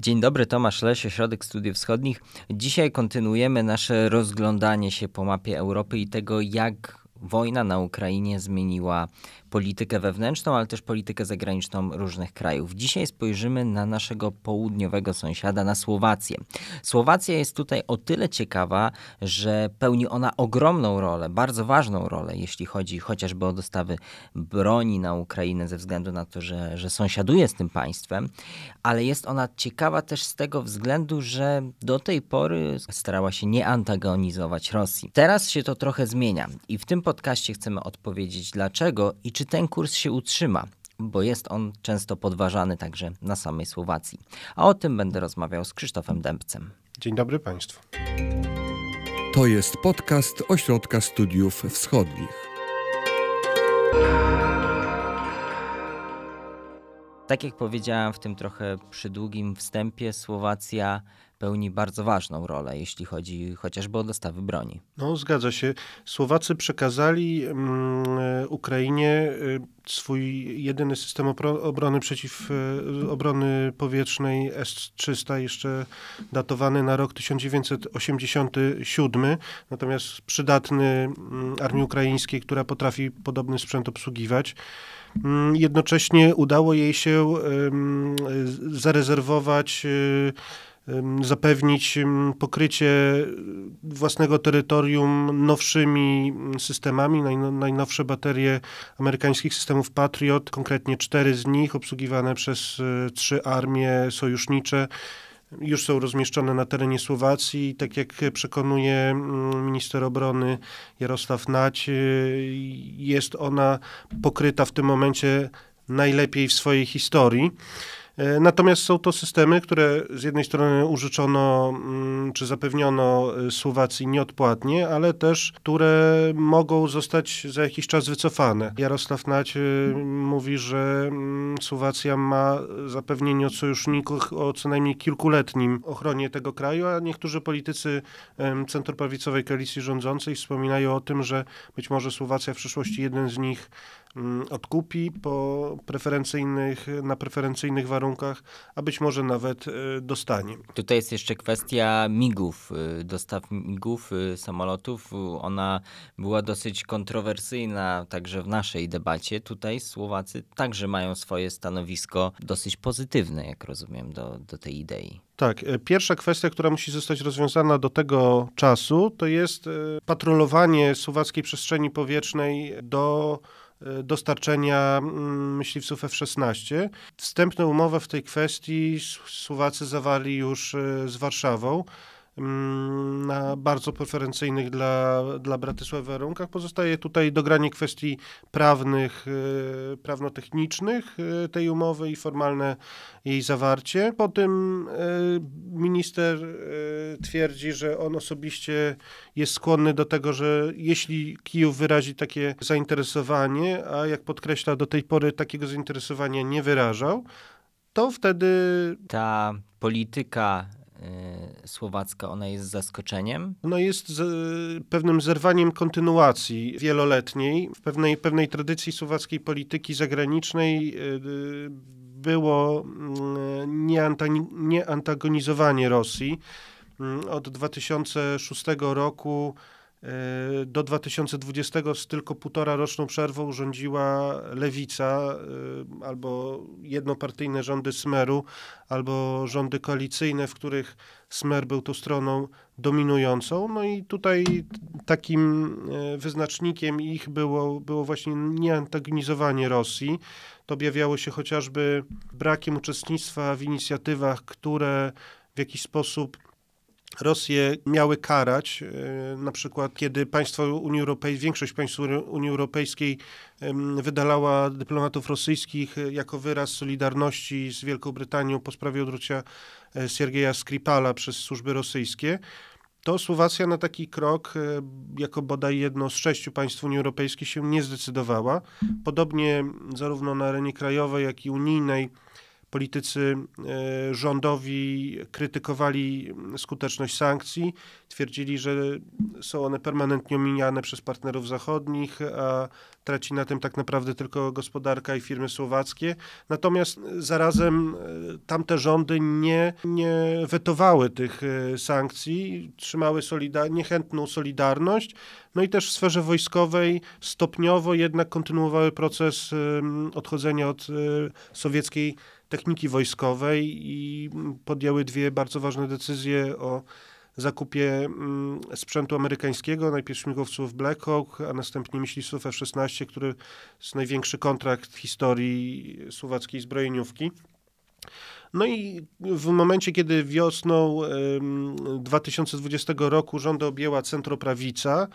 Dzień dobry, Tomasz Lesie, Ośrodek Studiów Wschodnich. Dzisiaj kontynuujemy nasze rozglądanie się po mapie Europy i tego, jak wojna na Ukrainie zmieniła politykę wewnętrzną, ale też politykę zagraniczną różnych krajów. Dzisiaj spojrzymy na naszego południowego sąsiada, na Słowację. Słowacja jest tutaj o tyle ciekawa, że pełni ona ogromną rolę, bardzo ważną rolę, jeśli chodzi chociażby o dostawy broni na Ukrainę, ze względu na to, że, że sąsiaduje z tym państwem, ale jest ona ciekawa też z tego względu, że do tej pory starała się nie antagonizować Rosji. Teraz się to trochę zmienia i w tym podcaście chcemy odpowiedzieć dlaczego i czy ten kurs się utrzyma, bo jest on często podważany także na samej Słowacji. A o tym będę rozmawiał z Krzysztofem Dębcem. Dzień dobry Państwu. To jest podcast Ośrodka Studiów Wschodnich. Tak jak powiedziałem w tym trochę przydługim wstępie, Słowacja pełni bardzo ważną rolę, jeśli chodzi chociażby o dostawy broni. No, zgadza się. Słowacy przekazali mm, e, Ukrainie e, swój jedyny system obrony przeciw e, obrony powietrznej S-300, jeszcze datowany na rok 1987, natomiast przydatny mm, armii ukraińskiej, która potrafi podobny sprzęt obsługiwać. Mm, jednocześnie udało jej się zarezerwować zapewnić pokrycie własnego terytorium nowszymi mm, systemami. Najnowsze baterie amerykańskich systemów Patriot, konkretnie cztery z nich, obsługiwane przez e, trzy armie sojusznicze, już są rozmieszczone na terenie Słowacji. Tak jak przekonuje minister obrony Jarosław Nać, e, jest ona pokryta w tym momencie najlepiej w swojej historii. E, natomiast są to systemy, które z jednej strony użyczono mm, czy zapewniono e, Słowacji nieodpłatnie, ale też które mogą zostać za jakiś czas wycofane. Jarosław Nać e, mówi, że mm, Słowacja ma zapewnienie od sojuszników o co najmniej kilkuletnim ochronie tego kraju, a niektórzy politycy centroprawicowej koalicji rządzącej wspominają o tym, że być może Słowacja w przyszłości jeden z nich Mm, odkupi po preferencyjnych, na preferencyjnych warunkach, a być może nawet e, dostanie. Tutaj jest jeszcze kwestia migów, y, dostaw migów, y, samolotów. Ona była dosyć kontrowersyjna także w naszej debacie. Tutaj Słowacy także mają swoje stanowisko dosyć pozytywne, jak rozumiem, do, do tej idei. Tak, e, pierwsza kwestia, która musi zostać rozwiązana do tego czasu, to jest e, patrolowanie słowackiej przestrzeni powietrznej do E, dostarczenia mm, myśliwców F-16. Wstępną umowę w tej kwestii Słowacy zawali już e, z Warszawą. Mm, na bardzo preferencyjnych dla, dla Bratysławy warunkach. Pozostaje tutaj dogranie kwestii prawnych, y, prawnotechnicznych y, tej umowy i formalne jej zawarcie. Po tym y, minister twierdzi, że on osobiście jest skłonny do tego, że jeśli Kijów wyrazi takie zainteresowanie, a jak podkreśla do tej pory takiego zainteresowania nie wyrażał, to wtedy. Ta polityka Y, słowacka, ona jest zaskoczeniem? No jest z, pewnym zerwaniem kontynuacji wieloletniej. W pewnej, pewnej tradycji słowackiej polityki zagranicznej y, y, było mm, nieantagonizowanie Rosji. Mm, od 2006 roku E, do 2020 z tylko półtora roczną przerwą rządziła lewica e, albo jednopartyjne rządy Smeru, albo rządy koalicyjne, w których Smer był tą stroną dominującą. No i tutaj takim e, wyznacznikiem ich było, było właśnie nieantagonizowanie Rosji. To objawiało się chociażby brakiem uczestnictwa w inicjatywach, które w jakiś sposób Rosję miały karać, e, na przykład kiedy państwo Unii Europejskiej, większość państw Unii Europejskiej wydalała dyplomatów rosyjskich e, jako wyraz solidarności z Wielką Brytanią po sprawie odrzucia e, Siergieja Skripala przez służby rosyjskie, to Słowacja na taki krok, jako bodaj jedno z sześciu państw Unii Europejskiej, się nie zdecydowała. Podobnie zarówno na arenie krajowej, jak i unijnej politycy e, rządowi krytykowali skuteczność sankcji, twierdzili, że są one permanentnie omijane przez partnerów zachodnich, a traci na tym tak naprawdę tylko gospodarka i firmy słowackie. Natomiast zarazem e, tamte rządy nie, nie wetowały tych e, sankcji, trzymały solidar- niechętną solidarność, no i też w sferze wojskowej stopniowo jednak kontynuowały proces odchodzenia od sowieckiej techniki wojskowej i podjęły dwie bardzo ważne decyzje o zakupie mm, sprzętu amerykańskiego, najpierw śmigłowców Black Hawk, a następnie myśliwców F-16, który jest największy kontrakt w historii słowackiej zbrojeniówki. No i w momencie, kiedy wiosną 2020 roku rząd objęła centroprawica,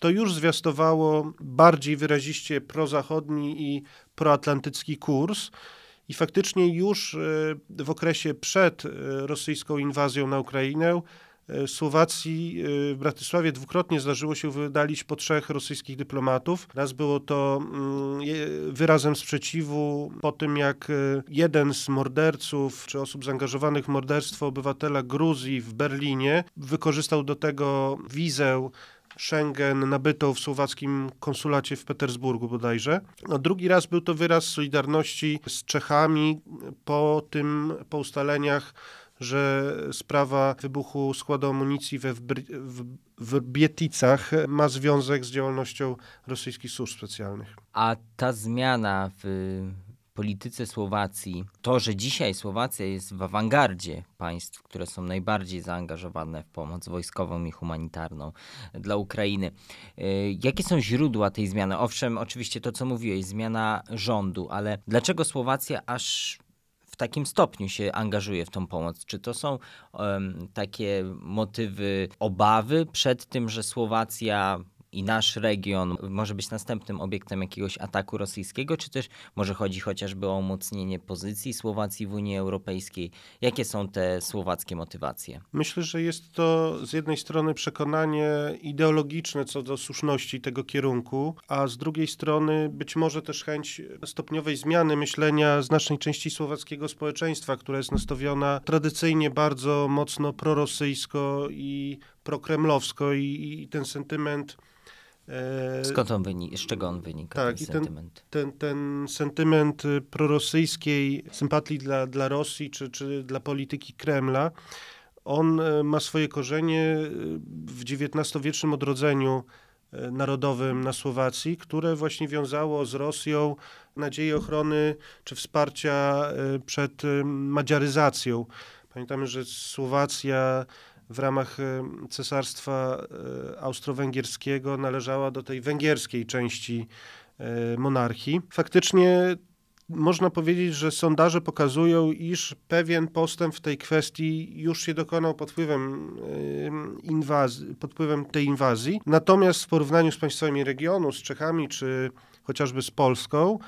to już zwiastowało bardziej wyraziście prozachodni i proatlantycki kurs. I faktycznie już e, w okresie przed e, rosyjską inwazją na Ukrainę e, Słowacji w Bratysławie dwukrotnie zdarzyło się wydalić po trzech rosyjskich dyplomatów. Raz było to mm, wyrazem sprzeciwu po tym, jak jeden z morderców czy osób zaangażowanych w morderstwo obywatela Gruzji w Berlinie wykorzystał do tego wizę Schengen nabytą w słowackim konsulacie w Petersburgu bodajże. No, drugi raz był to wyraz solidarności z Czechami po tym, po ustaleniach że sprawa wybuchu składu amunicji we, w, w Bieticach ma związek z działalnością rosyjskich służb specjalnych. A ta zmiana w polityce Słowacji, to, że dzisiaj Słowacja jest w awangardzie państw, które są najbardziej zaangażowane w pomoc wojskową i humanitarną dla Ukrainy. E, jakie są źródła tej zmiany? Owszem, oczywiście to, co mówiłeś, zmiana rządu, ale dlaczego Słowacja aż w takim stopniu się angażuje w tą pomoc? Czy to są um, takie motywy obawy przed tym, że Słowacja i nasz region może być następnym obiektem jakiegoś ataku rosyjskiego, czy też może chodzi chociażby o umocnienie pozycji Słowacji w Unii Europejskiej? Jakie są te słowackie motywacje? Myślę, że jest to z jednej strony przekonanie ideologiczne co do słuszności tego kierunku, a z drugiej strony być może też chęć stopniowej zmiany myślenia znacznej części słowackiego społeczeństwa, która jest nastawiona tradycyjnie bardzo mocno prorosyjsko i prokremlowsko i, i ten sentyment. E, Skąd on wynika? Z czego on wynika? Tak, ten, sentyment ten, ten, ten sentyment y, prorosyjskiej sympatii dla, dla Rosji czy, czy dla polityki Kremla, on e, ma swoje korzenie y, w XIX-wiecznym odrodzeniu e, narodowym na Słowacji, które właśnie wiązało z Rosją nadzieję ochrony czy wsparcia przed y, madziaryzacją. Pamiętamy, że Słowacja w ramach e, cesarstwa e, austro-węgierskiego należała do tej węgierskiej części e, monarchii. Faktycznie można powiedzieć, że sondaże pokazują, iż pewien postęp w tej kwestii już się dokonał pod wpływem, inwazji, pod wpływem tej inwazji. Natomiast w porównaniu z państwami regionu, z Czechami czy chociażby z Polską,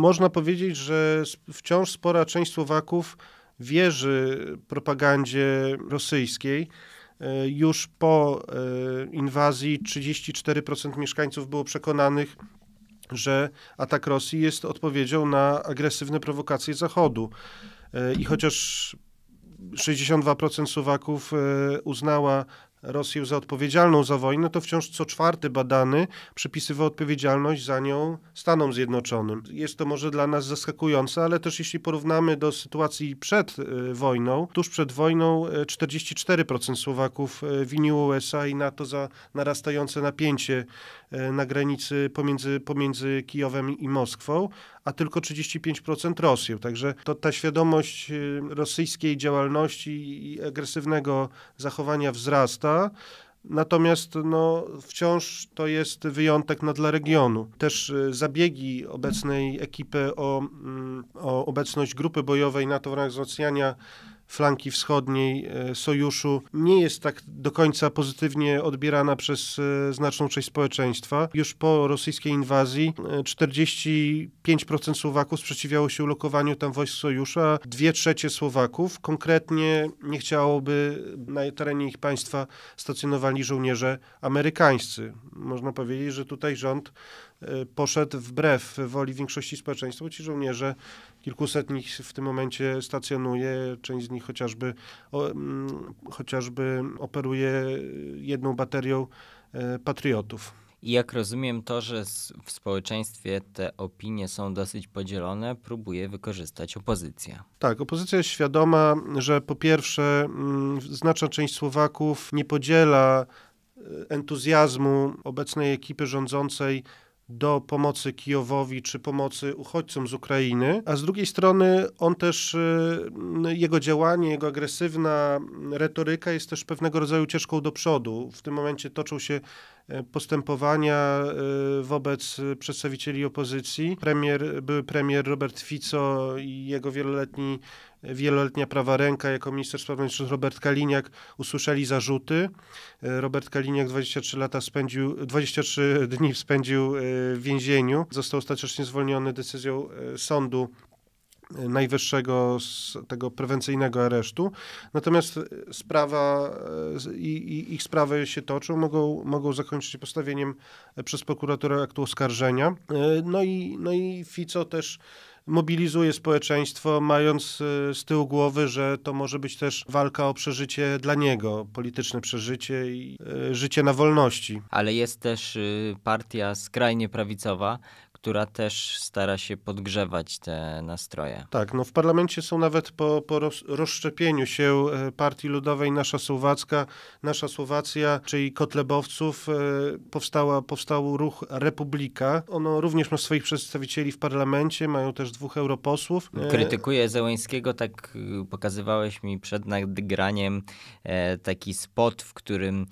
można powiedzieć, że wciąż spora część Słowaków wierzy propagandzie rosyjskiej. E, już po e, inwazji 34% mieszkańców było przekonanych, że atak Rosji jest odpowiedzią na agresywne prowokacje Zachodu. E, I chociaż 62% Słowaków uznała Rosję za odpowiedzialną za wojnę, to wciąż co czwarty badany przypisywał odpowiedzialność za nią Stanom Zjednoczonym. Jest to może dla nas zaskakujące, ale też jeśli porównamy do sytuacji przed e, wojną, tuż przed wojną 44% e, Słowaków e, winiło USA i NATO za narastające napięcie E, na granicy pomiędzy, pomiędzy Kijowem i Moskwą, a tylko 35% Rosją. Także to ta świadomość e, rosyjskiej działalności i agresywnego zachowania wzrasta. Natomiast no, wciąż to jest wyjątek na no, dla regionu. Też e, zabiegi obecnej ekipy o, mm, o obecność grupy bojowej NATO w ramach wzmacniania flanki wschodniej e, sojuszu nie jest tak do końca pozytywnie odbierana przez e, znaczną część społeczeństwa. Już po rosyjskiej inwazji 45% e, Słowaków sprzeciwiało się ulokowaniu tam wojsk sojusza, dwie trzecie Słowaków konkretnie nie chciałoby na terenie ich państwa stacjonowali żołnierze amerykańscy. Można powiedzieć, że tutaj rząd poszedł wbrew woli większości społeczeństwa, bo ci żołnierze kilkuset nich w tym momencie stacjonuje, część z nich chociażby, o, mm, chociażby operuje jedną baterią e, patriotów. I jak rozumiem to, że w społeczeństwie te opinie są dosyć podzielone, próbuje wykorzystać opozycja. Tak, opozycja jest świadoma, że po pierwsze mm, znaczna część Słowaków nie podziela e, entuzjazmu obecnej ekipy rządzącej do pomocy Kijowowi czy pomocy uchodźcom z Ukrainy, a z drugiej strony on też, y, no, jego działanie, jego agresywna retoryka jest też pewnego rodzaju ciężką do przodu. W tym momencie toczą się e, postępowania e, wobec przedstawicieli opozycji. Premier, były premier Robert Fico i jego wieloletni wieloletnia prawa ręka jako minister spraw wewnętrznych Robert Kaliniak usłyszeli zarzuty. E, Robert Kaliniak 23 lata spędził, 23 dni spędził e, w więzieniu. Został ostatecznie zwolniony decyzją e, sądu najwyższego z tego prewencyjnego aresztu. Natomiast sprawa i, i, ich sprawy się toczą, mogą, mogą zakończyć się postawieniem przez prokuraturę aktu oskarżenia. No i, no i Fico też mobilizuje społeczeństwo, mając y, z tyłu głowy, że to może być też walka o przeżycie dla niego, polityczne przeżycie i y, życie na wolności. Ale jest też y, partia skrajnie prawicowa, która też stara się podgrzewać te nastroje. Tak, no w parlamencie są nawet po, po rozszczepieniu się e, Partii Ludowej Nasza Słowacka, Nasza Słowacja, czyli Kotlebowców, e, powstała, powstał ruch Republika. Ono również ma swoich przedstawicieli w parlamencie, mają też dwóch europosłów. E, Krytykuje Zełęńskiego, tak y, pokazywałeś mi przed nagraniem taki spot, w którym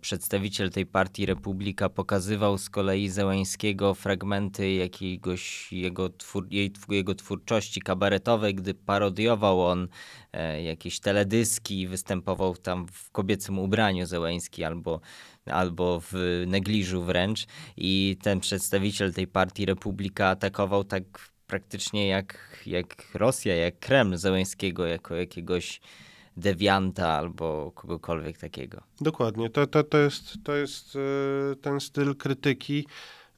przedstawiciel tej partii Republika pokazywał z kolei Zełęńskiego fragmenty elementy jakiegoś jego, twór, jej, jego twórczości kabaretowej, gdy parodiował on e, jakieś teledyski i występował tam w kobiecym ubraniu Zełeński albo, albo w negliżu wręcz. I ten przedstawiciel tej partii Republika atakował tak praktycznie jak, jak Rosja, jak Kreml Zełeńskiego jako jakiegoś dewianta albo kogokolwiek takiego. Dokładnie, to, to, to jest, to jest e, ten styl krytyki,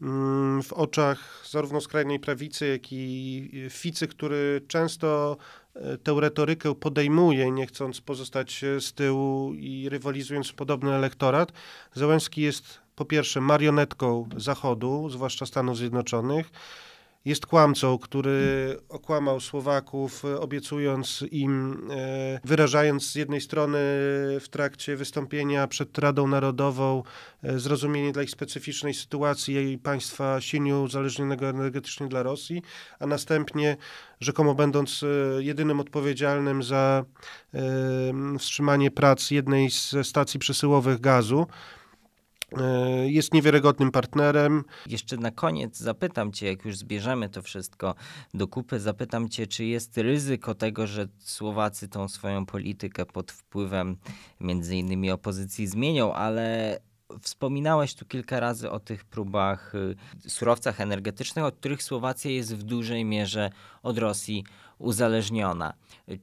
Mm, w oczach zarówno skrajnej prawicy, jak i e, Ficy, który często e, tę retorykę podejmuje, nie chcąc pozostać e, z tyłu i rywalizując w podobny elektorat. Załęski jest po pierwsze marionetką Zachodu, zwłaszcza Stanów Zjednoczonych jest kłamcą, który okłamał Słowaków, obiecując im, e, wyrażając z jednej strony w trakcie wystąpienia przed Radą Narodową e, zrozumienie dla ich specyficznej sytuacji jej państwa silnie uzależnionego energetycznie dla Rosji, a następnie rzekomo będąc e, jedynym odpowiedzialnym za wstrzymanie prac jednej ze stacji przesyłowych gazu, E, jest niewiarygodnym partnerem. Jeszcze na koniec zapytam Cię, jak już zbierzemy to wszystko do kupy, zapytam Cię, czy jest ryzyko tego, że Słowacy tą swoją politykę pod wpływem między innymi opozycji zmienią, ale Wspominałeś tu kilka razy o tych próbach y, surowcach energetycznych, od których Słowacja jest w dużej mierze od Rosji uzależniona.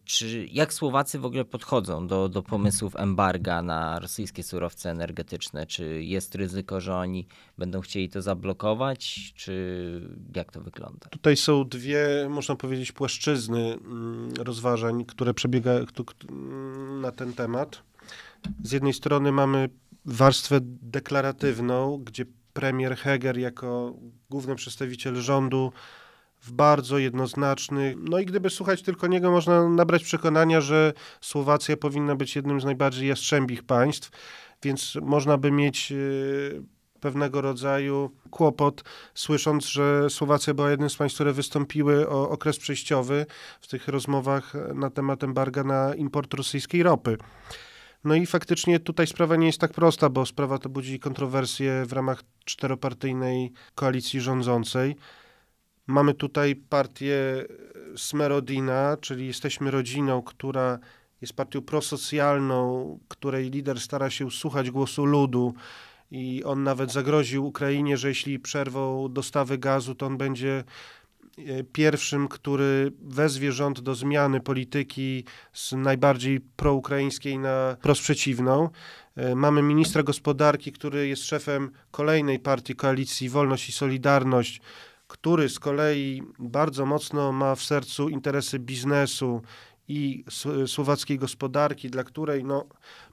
Czy jak Słowacy w ogóle podchodzą do, do pomysłów embarga na rosyjskie surowce energetyczne? Czy jest ryzyko, że oni będą chcieli to zablokować, czy jak to wygląda? Tutaj są dwie, można powiedzieć, płaszczyzny mm, rozważań, które przebiegają mm, na ten temat. Z jednej strony mamy warstwę deklaratywną, gdzie premier Heger jako główny przedstawiciel rządu w bardzo jednoznaczny. No i gdyby słuchać tylko niego, można nabrać przekonania, że Słowacja powinna być jednym z najbardziej jastrzębich państw, więc można by mieć e, pewnego rodzaju kłopot, słysząc, że Słowacja była jednym z państw, które wystąpiły o okres przejściowy w tych rozmowach na temat embarga na import rosyjskiej ropy. No i faktycznie tutaj sprawa nie jest tak prosta, bo sprawa to budzi kontrowersje w ramach czteropartyjnej koalicji rządzącej. Mamy tutaj partię e, Smerodina, czyli jesteśmy rodziną, która jest partią prosocjalną, której lider stara się słuchać głosu ludu i on nawet zagroził Ukrainie, że jeśli przerwą dostawy gazu, to on będzie e, pierwszym, który wezwie rząd do zmiany polityki z najbardziej proukraińskiej na prosprzeciwną. E, mamy ministra gospodarki, który jest szefem kolejnej partii koalicji Wolność i Solidarność, który z kolei bardzo mocno ma w sercu interesy biznesu i słowackiej gospodarki, dla której no,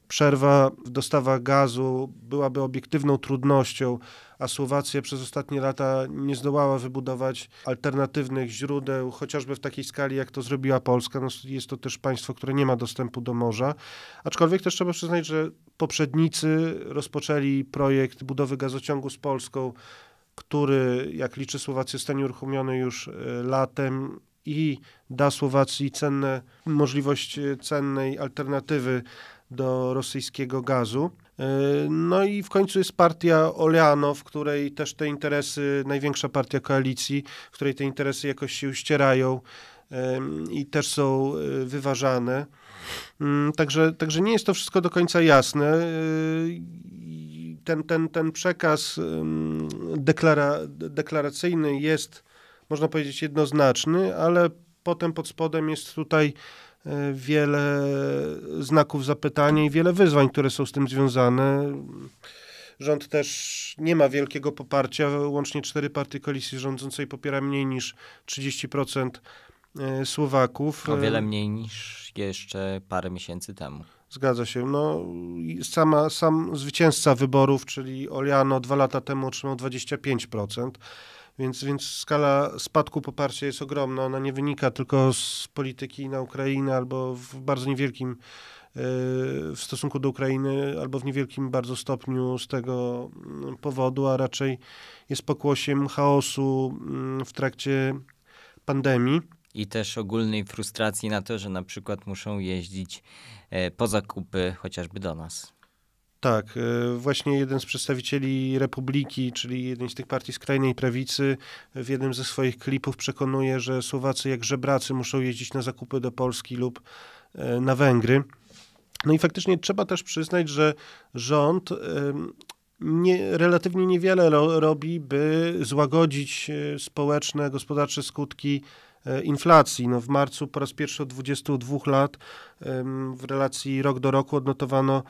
przerwa w dostawach gazu byłaby obiektywną trudnością, a Słowacja przez ostatnie lata nie zdołała wybudować alternatywnych źródeł, chociażby w takiej skali, jak to zrobiła Polska. No, jest to też państwo, które nie ma dostępu do morza. Aczkolwiek też trzeba przyznać, że poprzednicy rozpoczęli projekt budowy gazociągu z Polską który, jak liczy Słowacja, zostanie uruchomiony już e, latem i da Słowacji cenne, możliwość e, cennej alternatywy do rosyjskiego gazu. E, no i w końcu jest partia Oleano, w której też te interesy, największa partia koalicji, w której te interesy jakoś się uścierają i też są wyważane. Mm, także, także nie jest to wszystko do końca jasne ten, ten, ten przekaz deklara, deklaracyjny jest, można powiedzieć, jednoznaczny, ale potem pod spodem jest tutaj e, wiele znaków zapytania i wiele wyzwań, które są z tym związane. Rząd też nie ma wielkiego poparcia. Łącznie cztery partie koalicji rządzącej popiera mniej niż 30% e, Słowaków. O wiele e, mniej niż jeszcze parę miesięcy temu. Zgadza się. No, sama, sam zwycięzca wyborów, czyli Oliano, dwa lata temu otrzymał 25%, więc, więc skala spadku poparcia jest ogromna. Ona nie wynika tylko z polityki na Ukrainę albo w bardzo niewielkim e, w stosunku do Ukrainy, albo w niewielkim bardzo stopniu z tego mm, powodu, a raczej jest pokłosiem chaosu mm, w trakcie pandemii i też ogólnej frustracji na to, że na przykład muszą jeździć e, po zakupy chociażby do nas. Tak, e, właśnie jeden z przedstawicieli Republiki, czyli jednej z tych partii skrajnej prawicy, w jednym ze swoich klipów przekonuje, że Słowacy jak żebracy muszą jeździć na zakupy do Polski lub e, na Węgry. No i faktycznie trzeba też przyznać, że rząd nie, relatywnie niewiele ro, robi, by złagodzić społeczne, gospodarcze skutki E, inflacji. No w marcu po raz pierwszy od 22 lat w relacji rok do roku odnotowano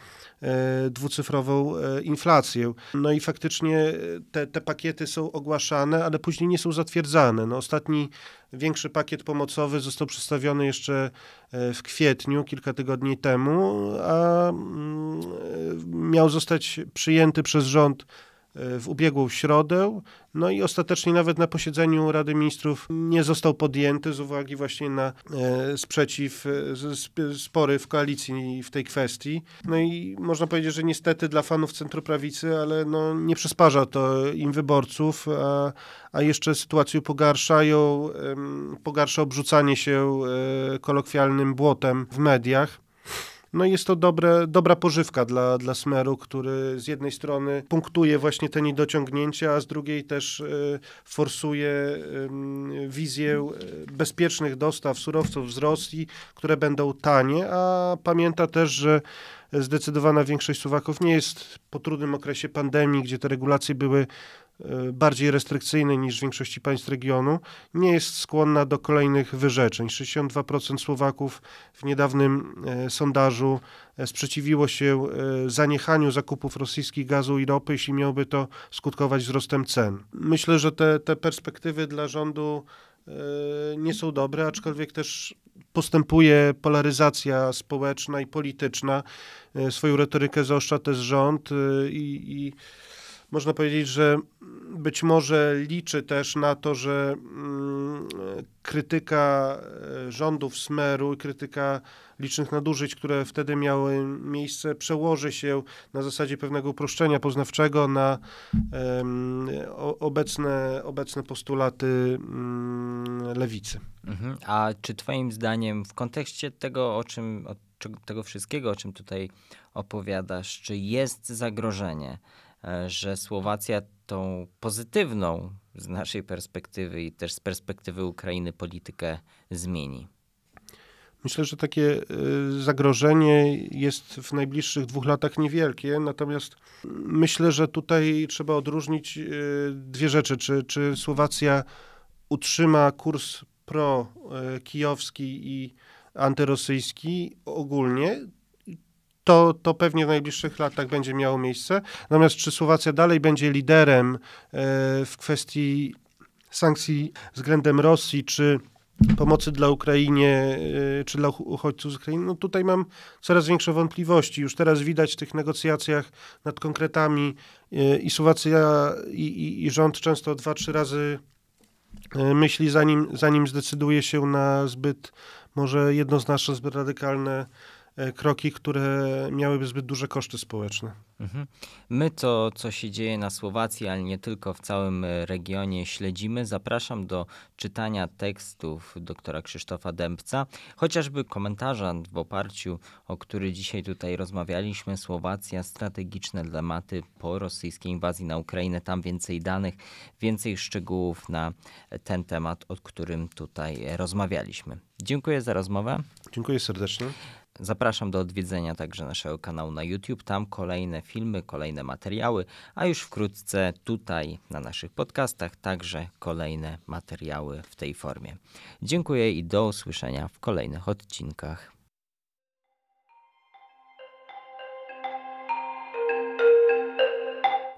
e, dwucyfrową e, inflację. No i faktycznie te, te pakiety są ogłaszane, ale później nie są zatwierdzane. No ostatni większy pakiet pomocowy został przedstawiony jeszcze w kwietniu, kilka tygodni temu, a mm, miał zostać przyjęty przez rząd E, w ubiegłą środę, no i ostatecznie nawet na posiedzeniu Rady Ministrów nie został podjęty z uwagi właśnie na e, sprzeciw, e, spory w koalicji w tej kwestii. No i można powiedzieć, że niestety dla fanów centroprawicy, ale no nie przysparza to im wyborców, a, a jeszcze sytuację pogarszają, pogarsza obrzucanie się kolokwialnym błotem w mediach. No jest to dobre, dobra pożywka dla, dla Smeru, który z jednej strony punktuje właśnie te niedociągnięcia, a z drugiej też y, forsuje y, wizję bezpiecznych dostaw surowców z Rosji, które będą tanie, a pamięta też, że zdecydowana większość Suwaków nie jest po trudnym okresie pandemii, gdzie te regulacje były E, bardziej restrykcyjny niż w większości państw regionu, nie jest skłonna do kolejnych wyrzeczeń. 62% Słowaków w niedawnym e, sondażu e, sprzeciwiło się zaniechaniu zakupów rosyjskich gazu i ropy, jeśli miałoby to skutkować wzrostem cen. Myślę, że te, te perspektywy dla rządu nie są dobre, aczkolwiek też postępuje polaryzacja społeczna i polityczna. Swoją retorykę zaostrza też rząd i, i można powiedzieć, że być może liczy też na to, że mm, krytyka e, rządów Smeru i krytyka licznych nadużyć, które wtedy miały miejsce, przełoży się na zasadzie pewnego uproszczenia poznawczego na obecne, obecne postulaty mm, lewicy. Mhm. A czy Twoim zdaniem, w kontekście tego, o czym, tego wszystkiego, o czym tutaj opowiadasz, czy jest zagrożenie? E, że Słowacja tą pozytywną z naszej perspektywy i też z perspektywy Ukrainy politykę zmieni? Myślę, że takie e, zagrożenie jest w najbliższych dwóch latach niewielkie, natomiast myślę, że tutaj trzeba odróżnić e, dwie rzeczy. Czy, czy Słowacja utrzyma kurs pro-kijowski i antyrosyjski ogólnie, to, to pewnie w najbliższych latach będzie miało miejsce. Natomiast czy Słowacja dalej będzie liderem e, w kwestii sankcji względem Rosji, czy pomocy dla Ukrainie, e, czy dla uchodźców z Ukrainy, no tutaj mam coraz większe wątpliwości. Już teraz widać w tych negocjacjach nad konkretami e, i Słowacja i, i, i rząd często dwa, trzy razy myśli, zanim, zanim zdecyduje się na zbyt może jednoznaczne, zbyt radykalne E, kroki, które miałyby zbyt duże koszty społeczne. Mhm. My to, co się dzieje na Słowacji, ale nie tylko w całym e, regionie śledzimy. Zapraszam do czytania tekstów doktora Krzysztofa Dębca, chociażby komentarza w oparciu, o który dzisiaj tutaj rozmawialiśmy. Słowacja, strategiczne dylematy po rosyjskiej inwazji na Ukrainę. Tam więcej danych, więcej szczegółów na ten temat, o którym tutaj rozmawialiśmy. Dziękuję za rozmowę. Dziękuję serdecznie. Zapraszam do odwiedzenia także naszego kanału na YouTube. Tam kolejne filmy, kolejne materiały, a już wkrótce tutaj na naszych podcastach także kolejne materiały w tej formie. Dziękuję i do usłyszenia w kolejnych odcinkach.